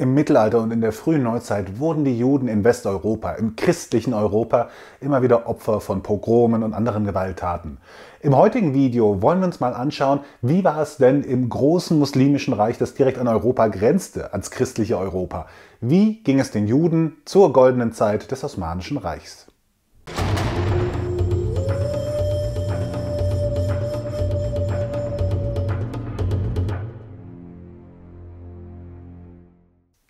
Im Mittelalter und in der frühen Neuzeit wurden die Juden in Westeuropa, im christlichen Europa, immer wieder Opfer von Pogromen und anderen Gewalttaten. Im heutigen Video wollen wir uns mal anschauen, wie war es denn im großen muslimischen Reich, das direkt an Europa grenzte, ans christliche Europa? Wie ging es den Juden zur goldenen Zeit des Osmanischen Reichs?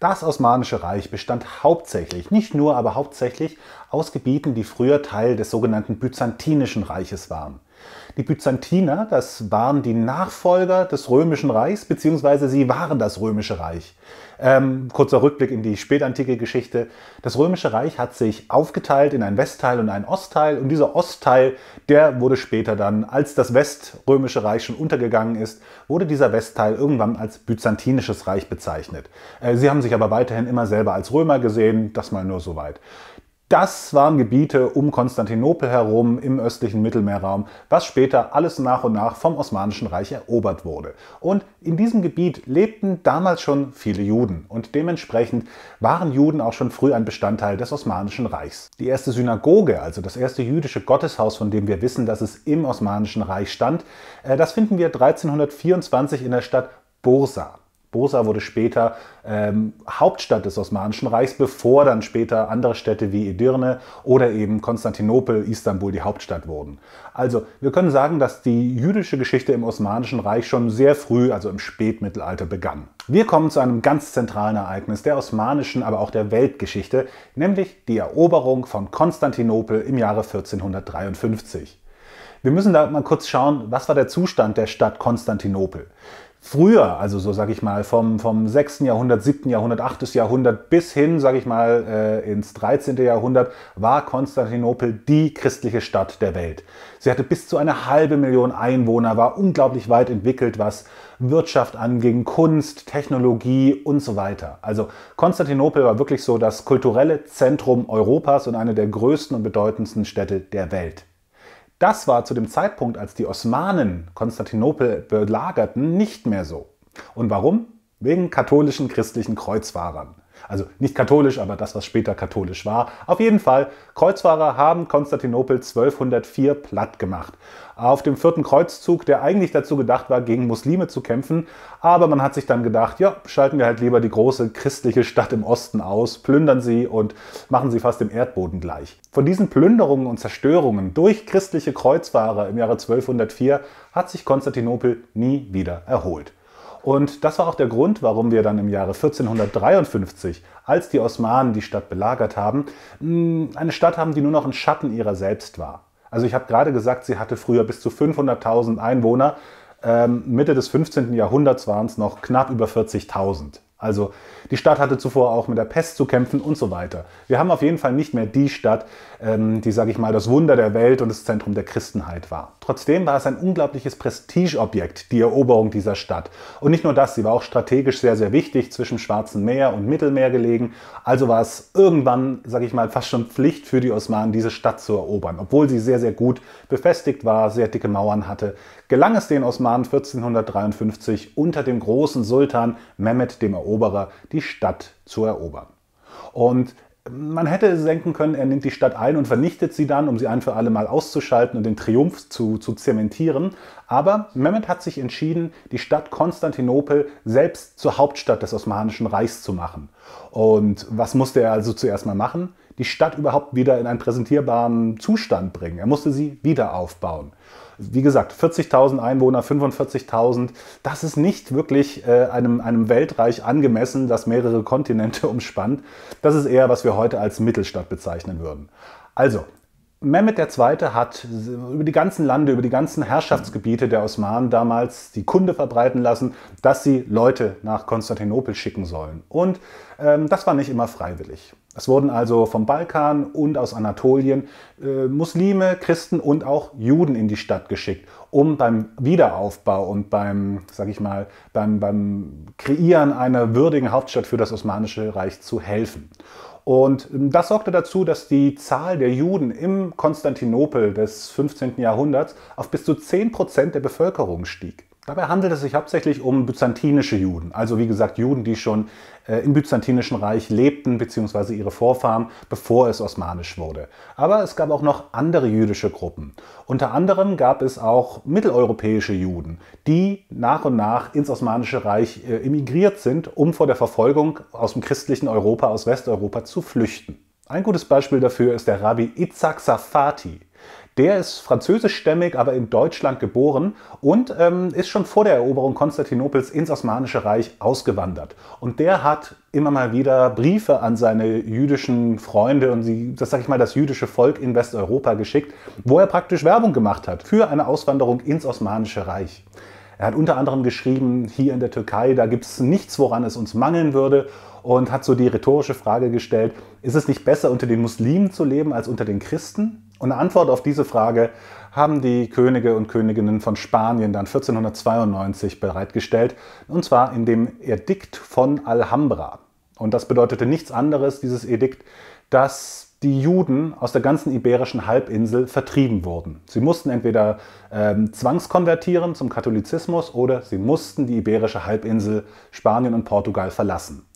Das Osmanische Reich bestand hauptsächlich, nicht nur, aber hauptsächlich aus Gebieten, die früher Teil des sogenannten Byzantinischen Reiches waren. Die Byzantiner, das waren die Nachfolger des Römischen Reichs, beziehungsweise sie waren das Römische Reich. Ähm, kurzer Rückblick in die spätantike Geschichte. Das Römische Reich hat sich aufgeteilt in einen Westteil und einen Ostteil. Und dieser Ostteil, der wurde später dann, als das Weströmische Reich schon untergegangen ist, wurde dieser Westteil irgendwann als byzantinisches Reich bezeichnet. Äh, sie haben sich aber weiterhin immer selber als Römer gesehen, das mal nur so weit. Das waren Gebiete um Konstantinopel herum im östlichen Mittelmeerraum, was später alles nach und nach vom Osmanischen Reich erobert wurde. Und in diesem Gebiet lebten damals schon viele Juden und dementsprechend waren Juden auch schon früh ein Bestandteil des Osmanischen Reichs. Die erste Synagoge, also das erste jüdische Gotteshaus, von dem wir wissen, dass es im Osmanischen Reich stand, äh, das finden wir 1324 in der Stadt Bursa. Bosa wurde später ähm, Hauptstadt des Osmanischen Reichs, bevor dann später andere Städte wie Edirne oder eben Konstantinopel, Istanbul die Hauptstadt wurden. Also wir können sagen, dass die jüdische Geschichte im Osmanischen Reich schon sehr früh, also im Spätmittelalter, begann. Wir kommen zu einem ganz zentralen Ereignis der osmanischen, aber auch der Weltgeschichte, nämlich die Eroberung von Konstantinopel im Jahre 1453. Wir müssen da mal kurz schauen, was war der Zustand der Stadt Konstantinopel früher, also so sage ich mal, vom, vom 6. Jahrhundert, 7. Jahrhundert, 8. Jahrhundert bis hin, sage ich mal, äh, ins 13. Jahrhundert, war Konstantinopel die christliche Stadt der Welt. Sie hatte bis zu eine halbe Million Einwohner, war unglaublich weit entwickelt, was Wirtschaft anging, Kunst, Technologie und so weiter. Also Konstantinopel war wirklich so das kulturelle Zentrum Europas und eine der größten und bedeutendsten Städte der Welt. Das war zu dem Zeitpunkt, als die Osmanen Konstantinopel belagerten, nicht mehr so. Und warum? Wegen katholischen christlichen Kreuzfahrern. Also nicht katholisch, aber das, was später katholisch war. Auf jeden Fall, Kreuzfahrer haben Konstantinopel 1204 platt gemacht. Auf dem vierten Kreuzzug, der eigentlich dazu gedacht war, gegen Muslime zu kämpfen, aber man hat sich dann gedacht, ja, schalten wir halt lieber die große christliche Stadt im Osten aus, plündern sie und machen sie fast dem Erdboden gleich. Von diesen Plünderungen und Zerstörungen durch christliche Kreuzfahrer im Jahre 1204 hat sich Konstantinopel nie wieder erholt. Und das war auch der Grund, warum wir dann im Jahre 1453, als die Osmanen die Stadt belagert haben, mm, eine Stadt haben, die nur noch ein Schatten ihrer selbst war. Also ich habe gerade gesagt, sie hatte früher bis zu 500.000 Einwohner. Ähm, Mitte des 15. Jahrhunderts waren es noch knapp über 40.000. Also die Stadt hatte zuvor auch mit der Pest zu kämpfen und so weiter. Wir haben auf jeden Fall nicht mehr die Stadt, ähm, die, sage ich mal, das Wunder der Welt und das Zentrum der Christenheit war. Trotzdem war es ein unglaubliches Prestigeobjekt, die Eroberung dieser Stadt. Und nicht nur das, sie war auch strategisch sehr, sehr wichtig, zwischen Schwarzen Meer und Mittelmeer gelegen. Also war es irgendwann, sage ich mal, fast schon Pflicht für die Osmanen, diese Stadt zu erobern, obwohl sie sehr, sehr gut befestigt war, sehr dicke Mauern hatte, gelang es den Osmanen 1453 unter dem großen Sultan Mehmed dem Eroberer die Stadt zu erobern. Und man hätte denken können, er nimmt die Stadt ein und vernichtet sie dann, um sie ein für alle Mal auszuschalten und den Triumph zu, zu zementieren. Aber Mehmet hat sich entschieden, die Stadt Konstantinopel selbst zur Hauptstadt des Osmanischen Reichs zu machen. Und was musste er also zuerst mal machen? Die Stadt überhaupt wieder in einen präsentierbaren Zustand bringen. Er musste sie wieder aufbauen. Wie gesagt, 40.000 Einwohner, 45.000, das ist nicht wirklich äh, einem, einem Weltreich angemessen, das mehrere Kontinente umspannt. Das ist eher, was wir heute als Mittelstadt bezeichnen würden. Also, Mehmet II. hat über die ganzen Lande, über die ganzen Herrschaftsgebiete der Osmanen damals die Kunde verbreiten lassen, dass sie Leute nach Konstantinopel schicken sollen. Und ähm, das war nicht immer freiwillig. Es wurden also vom Balkan und aus Anatolien äh, Muslime, Christen und auch Juden in die Stadt geschickt, um beim Wiederaufbau und beim, sag ich mal, beim, beim Kreieren einer würdigen Hauptstadt für das Osmanische Reich zu helfen. Und ähm, das sorgte dazu, dass die Zahl der Juden im Konstantinopel des 15. Jahrhunderts auf bis zu 10% der Bevölkerung stieg. Dabei handelt es sich hauptsächlich um byzantinische Juden, also wie gesagt Juden, die schon äh, im byzantinischen Reich lebten, bzw. ihre Vorfahren, bevor es osmanisch wurde. Aber es gab auch noch andere jüdische Gruppen. Unter anderem gab es auch mitteleuropäische Juden, die nach und nach ins osmanische Reich äh, emigriert sind, um vor der Verfolgung aus dem christlichen Europa, aus Westeuropa zu flüchten. Ein gutes Beispiel dafür ist der Rabbi Itzhak Safati, der ist französischstämmig, aber in Deutschland geboren und ähm, ist schon vor der Eroberung Konstantinopels ins Osmanische Reich ausgewandert. Und der hat immer mal wieder Briefe an seine jüdischen Freunde und sie, das sage ich mal, das jüdische Volk in Westeuropa geschickt, wo er praktisch Werbung gemacht hat für eine Auswanderung ins Osmanische Reich. Er hat unter anderem geschrieben, hier in der Türkei, da gibt es nichts, woran es uns mangeln würde und hat so die rhetorische Frage gestellt, ist es nicht besser, unter den Muslimen zu leben als unter den Christen? Und eine Antwort auf diese Frage haben die Könige und Königinnen von Spanien dann 1492 bereitgestellt, und zwar in dem Edikt von Alhambra. Und das bedeutete nichts anderes, dieses Edikt, dass die Juden aus der ganzen iberischen Halbinsel vertrieben wurden. Sie mussten entweder ähm, zwangskonvertieren zum Katholizismus oder sie mussten die iberische Halbinsel Spanien und Portugal verlassen.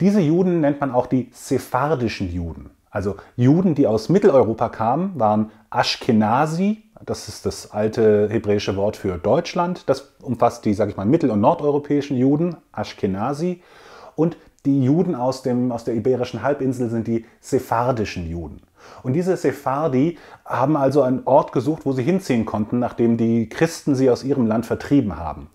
Diese Juden nennt man auch die sephardischen Juden. Also Juden, die aus Mitteleuropa kamen, waren Ashkenazi, das ist das alte hebräische Wort für Deutschland. Das umfasst die, sage ich mal, mittel- und nordeuropäischen Juden, Ashkenazi. Und die Juden aus, dem, aus der iberischen Halbinsel sind die sephardischen Juden. Und diese Sephardi haben also einen Ort gesucht, wo sie hinziehen konnten, nachdem die Christen sie aus ihrem Land vertrieben haben.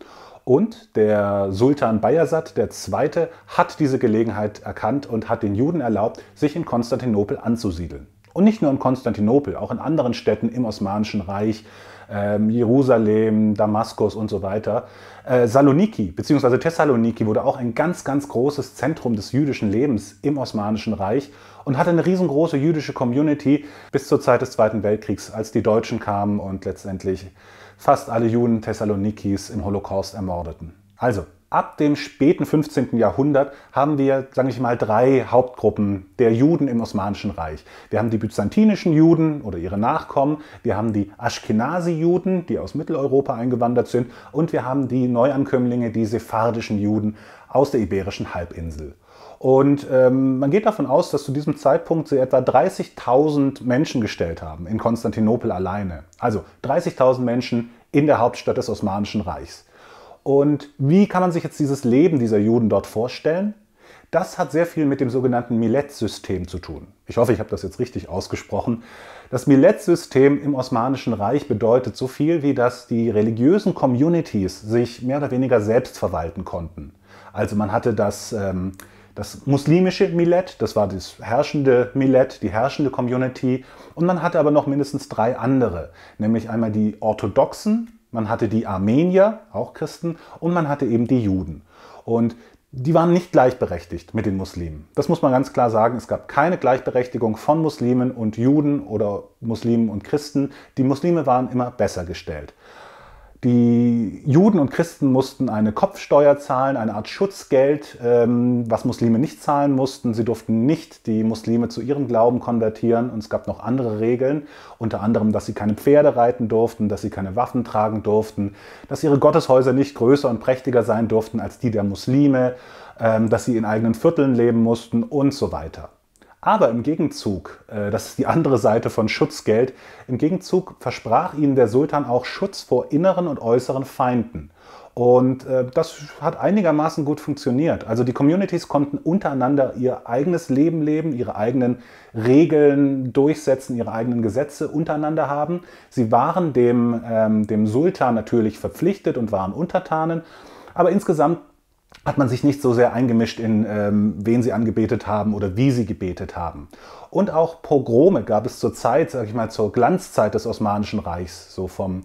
Und der Sultan Bayazid II. hat diese Gelegenheit erkannt und hat den Juden erlaubt, sich in Konstantinopel anzusiedeln. Und nicht nur in Konstantinopel, auch in anderen Städten im Osmanischen Reich, äh, Jerusalem, Damaskus und so weiter. Äh, Saloniki bzw. Thessaloniki wurde auch ein ganz, ganz großes Zentrum des jüdischen Lebens im Osmanischen Reich und hatte eine riesengroße jüdische Community bis zur Zeit des Zweiten Weltkriegs, als die Deutschen kamen und letztendlich fast alle Juden Thessalonikis im Holocaust ermordeten. Also, ab dem späten 15. Jahrhundert haben wir, sage ich mal, drei Hauptgruppen der Juden im Osmanischen Reich. Wir haben die byzantinischen Juden oder ihre Nachkommen, wir haben die Ashkenazi-Juden, die aus Mitteleuropa eingewandert sind, und wir haben die Neuankömmlinge, die sephardischen Juden aus der Iberischen Halbinsel. Und ähm, man geht davon aus, dass zu diesem Zeitpunkt sie etwa 30.000 Menschen gestellt haben in Konstantinopel alleine. Also 30.000 Menschen in der Hauptstadt des Osmanischen Reichs. Und wie kann man sich jetzt dieses Leben dieser Juden dort vorstellen? Das hat sehr viel mit dem sogenannten Millet-System zu tun. Ich hoffe, ich habe das jetzt richtig ausgesprochen. Das Millet-System im Osmanischen Reich bedeutet so viel wie, dass die religiösen Communities sich mehr oder weniger selbst verwalten konnten. Also man hatte das ähm, das muslimische Millet, das war das herrschende Millet, die herrschende Community. Und man hatte aber noch mindestens drei andere, nämlich einmal die Orthodoxen, man hatte die Armenier, auch Christen, und man hatte eben die Juden. Und die waren nicht gleichberechtigt mit den Muslimen. Das muss man ganz klar sagen. Es gab keine Gleichberechtigung von Muslimen und Juden oder Muslimen und Christen. Die Muslime waren immer besser gestellt. Die Juden und Christen mussten eine Kopfsteuer zahlen, eine Art Schutzgeld, ähm, was Muslime nicht zahlen mussten. Sie durften nicht die Muslime zu ihrem Glauben konvertieren und es gab noch andere Regeln, unter anderem, dass sie keine Pferde reiten durften, dass sie keine Waffen tragen durften, dass ihre Gotteshäuser nicht größer und prächtiger sein durften als die der Muslime, ähm, dass sie in eigenen Vierteln leben mussten und so weiter. Aber im Gegenzug, äh, das ist die andere Seite von Schutzgeld, im Gegenzug versprach ihnen der Sultan auch Schutz vor inneren und äußeren Feinden. Und äh, das hat einigermaßen gut funktioniert. Also die Communities konnten untereinander ihr eigenes Leben leben, ihre eigenen Regeln durchsetzen, ihre eigenen Gesetze untereinander haben. Sie waren dem, ähm, dem Sultan natürlich verpflichtet und waren Untertanen. Aber insgesamt hat man sich nicht so sehr eingemischt in, ähm, wen sie angebetet haben oder wie sie gebetet haben. Und auch Pogrome gab es zur Zeit, sage ich mal, zur Glanzzeit des Osmanischen Reichs, so vom,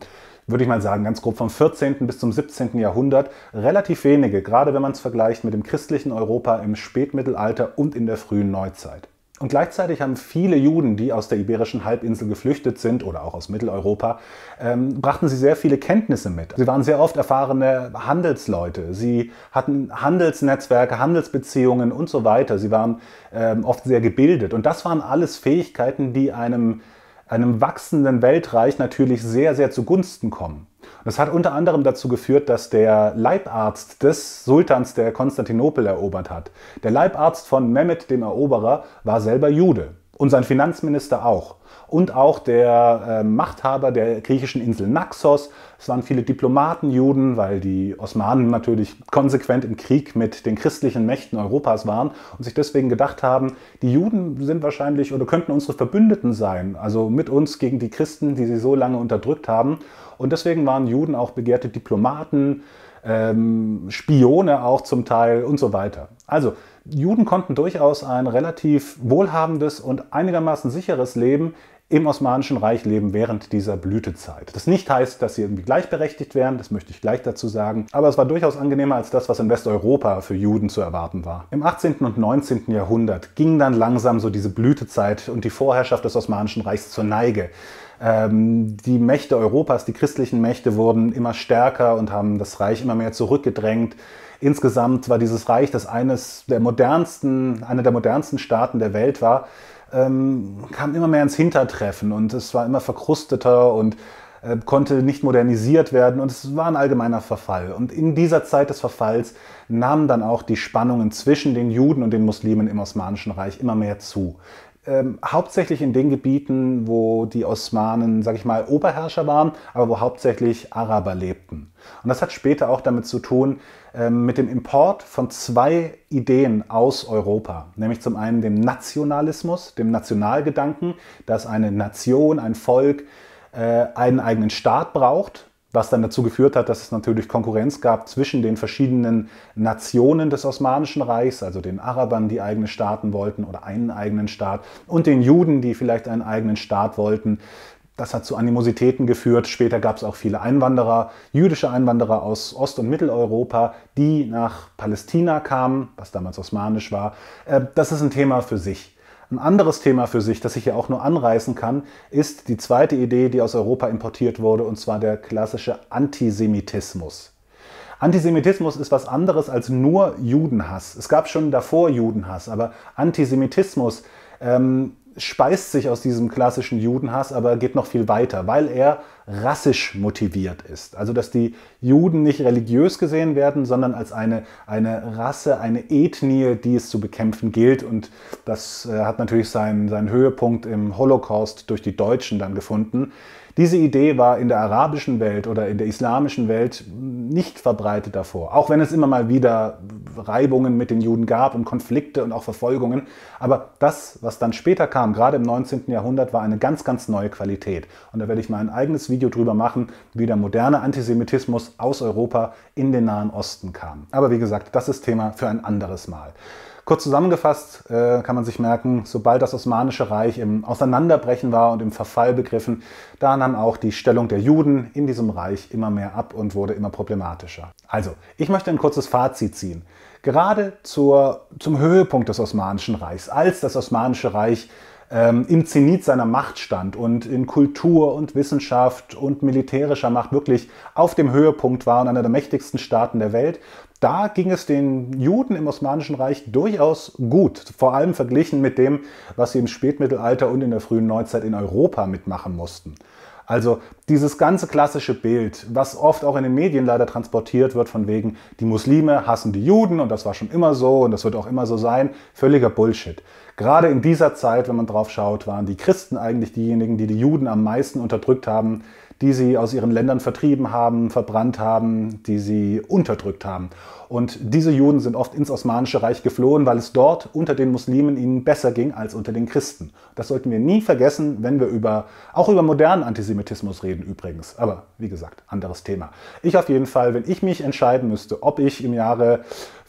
würde ich mal sagen, ganz grob vom 14. bis zum 17. Jahrhundert, relativ wenige, gerade wenn man es vergleicht mit dem christlichen Europa im Spätmittelalter und in der frühen Neuzeit. Und gleichzeitig haben viele Juden, die aus der iberischen Halbinsel geflüchtet sind oder auch aus Mitteleuropa, ähm, brachten sie sehr viele Kenntnisse mit. Sie waren sehr oft erfahrene Handelsleute. Sie hatten Handelsnetzwerke, Handelsbeziehungen und so weiter. Sie waren ähm, oft sehr gebildet. Und das waren alles Fähigkeiten, die einem einem wachsenden Weltreich natürlich sehr, sehr zugunsten kommen. Das hat unter anderem dazu geführt, dass der Leibarzt des Sultans, der Konstantinopel erobert hat, der Leibarzt von Mehmet dem Eroberer, war selber Jude unseren Finanzminister auch. Und auch der äh, Machthaber der griechischen Insel Naxos. Es waren viele Diplomaten, Juden, weil die Osmanen natürlich konsequent im Krieg mit den christlichen Mächten Europas waren und sich deswegen gedacht haben, die Juden sind wahrscheinlich oder könnten unsere Verbündeten sein, also mit uns gegen die Christen, die sie so lange unterdrückt haben. Und deswegen waren Juden auch begehrte Diplomaten, ähm, Spione auch zum Teil und so weiter. Also Juden konnten durchaus ein relativ wohlhabendes und einigermaßen sicheres Leben im Osmanischen Reich leben während dieser Blütezeit. Das nicht heißt, dass sie irgendwie gleichberechtigt wären, das möchte ich gleich dazu sagen, aber es war durchaus angenehmer als das, was in Westeuropa für Juden zu erwarten war. Im 18. und 19. Jahrhundert ging dann langsam so diese Blütezeit und die Vorherrschaft des Osmanischen Reichs zur Neige ähm, die Mächte Europas, die christlichen Mächte wurden immer stärker und haben das Reich immer mehr zurückgedrängt. Insgesamt war dieses Reich, das eines der modernsten, einer der modernsten Staaten der Welt war, ähm, kam immer mehr ins Hintertreffen und es war immer verkrusteter und äh, konnte nicht modernisiert werden und es war ein allgemeiner Verfall. Und in dieser Zeit des Verfalls nahmen dann auch die Spannungen zwischen den Juden und den Muslimen im Osmanischen Reich immer mehr zu ähm, hauptsächlich in den Gebieten, wo die Osmanen, sag ich mal, Oberherrscher waren, aber wo hauptsächlich Araber lebten. Und das hat später auch damit zu tun, ähm, mit dem Import von zwei Ideen aus Europa. Nämlich zum einen dem Nationalismus, dem Nationalgedanken, dass eine Nation, ein Volk äh, einen eigenen Staat braucht, was dann dazu geführt hat, dass es natürlich Konkurrenz gab zwischen den verschiedenen Nationen des Osmanischen Reichs, also den Arabern, die eigene Staaten wollten oder einen eigenen Staat, und den Juden, die vielleicht einen eigenen Staat wollten. Das hat zu Animositäten geführt. Später gab es auch viele Einwanderer, jüdische Einwanderer aus Ost- und Mitteleuropa, die nach Palästina kamen, was damals osmanisch war. Äh, das ist ein Thema für sich. Ein anderes Thema für sich, das ich hier auch nur anreißen kann, ist die zweite Idee, die aus Europa importiert wurde, und zwar der klassische Antisemitismus. Antisemitismus ist was anderes als nur Judenhass. Es gab schon davor Judenhass, aber Antisemitismus ähm, speist sich aus diesem klassischen Judenhass, aber geht noch viel weiter, weil er rassisch motiviert ist. Also dass die Juden nicht religiös gesehen werden, sondern als eine, eine Rasse, eine Ethnie, die es zu bekämpfen gilt. Und das äh, hat natürlich seinen, seinen Höhepunkt im Holocaust durch die Deutschen dann gefunden. Diese Idee war in der arabischen Welt oder in der islamischen Welt nicht verbreitet davor, auch wenn es immer mal wieder Reibungen mit den Juden gab und Konflikte und auch Verfolgungen. Aber das, was dann später kam, gerade im 19. Jahrhundert, war eine ganz, ganz neue Qualität. Und da werde ich mal ein eigenes Video Video drüber machen, wie der moderne Antisemitismus aus Europa in den Nahen Osten kam. Aber wie gesagt, das ist Thema für ein anderes Mal. Kurz zusammengefasst äh, kann man sich merken, sobald das Osmanische Reich im Auseinanderbrechen war und im Verfall begriffen, da nahm auch die Stellung der Juden in diesem Reich immer mehr ab und wurde immer problematischer. Also, ich möchte ein kurzes Fazit ziehen. Gerade zur, zum Höhepunkt des Osmanischen Reichs, als das Osmanische Reich ähm, im Zenit seiner Macht stand und in Kultur und Wissenschaft und militärischer Macht wirklich auf dem Höhepunkt war und einer der mächtigsten Staaten der Welt. Da ging es den Juden im Osmanischen Reich durchaus gut, vor allem verglichen mit dem, was sie im Spätmittelalter und in der frühen Neuzeit in Europa mitmachen mussten. Also dieses ganze klassische Bild, was oft auch in den Medien leider transportiert wird, von wegen, die Muslime hassen die Juden und das war schon immer so und das wird auch immer so sein, völliger Bullshit. Gerade in dieser Zeit, wenn man drauf schaut, waren die Christen eigentlich diejenigen, die die Juden am meisten unterdrückt haben, die sie aus ihren Ländern vertrieben haben, verbrannt haben, die sie unterdrückt haben. Und diese Juden sind oft ins Osmanische Reich geflohen, weil es dort unter den Muslimen ihnen besser ging als unter den Christen. Das sollten wir nie vergessen, wenn wir über, auch über modernen Antisemitismus reden übrigens. Aber wie gesagt, anderes Thema. Ich auf jeden Fall, wenn ich mich entscheiden müsste, ob ich im Jahre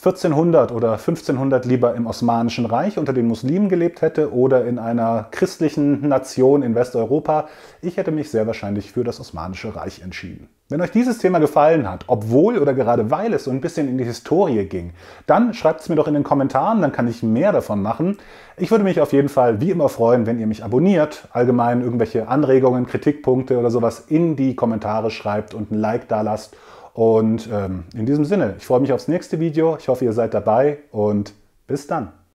1400 oder 1500 lieber im Osmanischen Reich unter den Muslimen gelebt hätte oder in einer christlichen Nation in Westeuropa, ich hätte mich sehr wahrscheinlich für das Osmanische Reich entschieden. Wenn euch dieses Thema gefallen hat, obwohl oder gerade weil es so ein bisschen in die Historie ging, dann schreibt es mir doch in den Kommentaren, dann kann ich mehr davon machen. Ich würde mich auf jeden Fall wie immer freuen, wenn ihr mich abonniert, allgemein irgendwelche Anregungen, Kritikpunkte oder sowas in die Kommentare schreibt und ein Like da lasst und ähm, in diesem Sinne, ich freue mich aufs nächste Video. Ich hoffe, ihr seid dabei und bis dann.